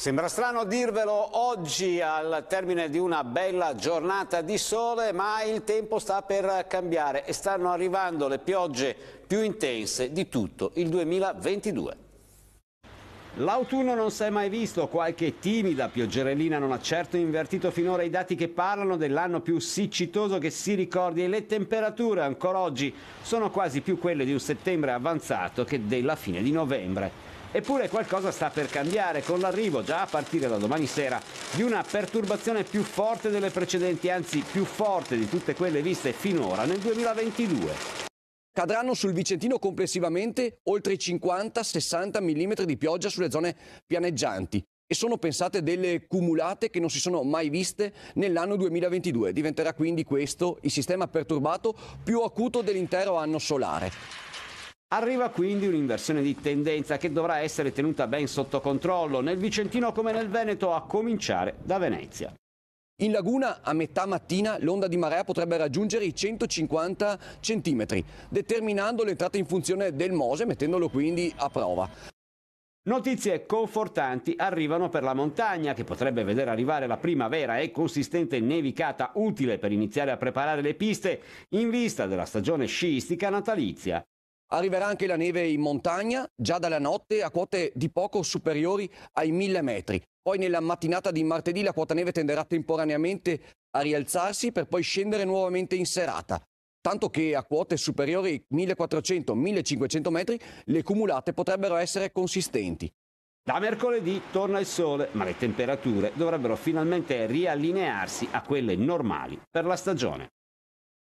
Sembra strano dirvelo oggi al termine di una bella giornata di sole, ma il tempo sta per cambiare e stanno arrivando le piogge più intense di tutto il 2022. L'autunno non si è mai visto, qualche timida pioggerellina non ha certo invertito finora i dati che parlano dell'anno più siccitoso che si ricordi e le temperature ancora oggi sono quasi più quelle di un settembre avanzato che della fine di novembre. Eppure qualcosa sta per cambiare con l'arrivo, già a partire da domani sera, di una perturbazione più forte delle precedenti, anzi più forte di tutte quelle viste finora nel 2022. Cadranno sul Vicentino complessivamente oltre 50-60 mm di pioggia sulle zone pianeggianti e sono pensate delle cumulate che non si sono mai viste nell'anno 2022. Diventerà quindi questo il sistema perturbato più acuto dell'intero anno solare. Arriva quindi un'inversione di tendenza che dovrà essere tenuta ben sotto controllo nel Vicentino come nel Veneto, a cominciare da Venezia. In laguna a metà mattina l'onda di marea potrebbe raggiungere i 150 cm, determinando l'entrata in funzione del Mose, mettendolo quindi a prova. Notizie confortanti arrivano per la montagna che potrebbe vedere arrivare la primavera e consistente nevicata utile per iniziare a preparare le piste in vista della stagione sciistica natalizia. Arriverà anche la neve in montagna, già dalla notte, a quote di poco superiori ai 1000 metri. Poi nella mattinata di martedì la quota neve tenderà temporaneamente a rialzarsi per poi scendere nuovamente in serata, tanto che a quote superiori ai 1400-1500 metri le cumulate potrebbero essere consistenti. Da mercoledì torna il sole, ma le temperature dovrebbero finalmente riallinearsi a quelle normali per la stagione.